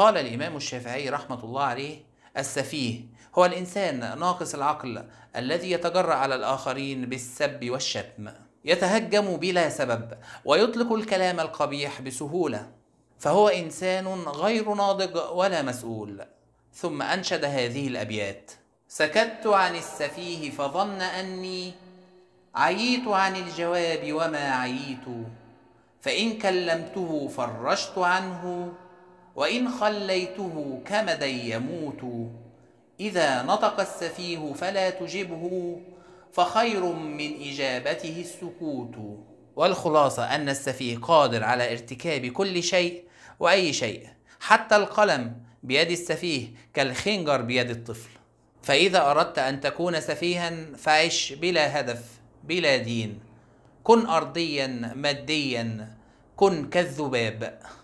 قال الإمام الشافعي رحمة الله عليه السفيه هو الإنسان ناقص العقل الذي يتجرأ على الآخرين بالسب والشتم يتهجم بلا سبب ويطلق الكلام القبيح بسهولة فهو إنسان غير ناضج ولا مسؤول ثم أنشد هذه الأبيات سكت عن السفيه فظن أني عييت عن الجواب وما عييت فإن كلمته فرشت عنه وإن خليته كمدى يموت إذا نطق السفيه فلا تجبه فخير من إجابته السكوت والخلاصة أن السفيه قادر على ارتكاب كل شيء وأي شيء حتى القلم بيد السفيه كالخنجر بيد الطفل فإذا أردت أن تكون سفيها فعش بلا هدف بلا دين كن أرضيا ماديا كن كالذباب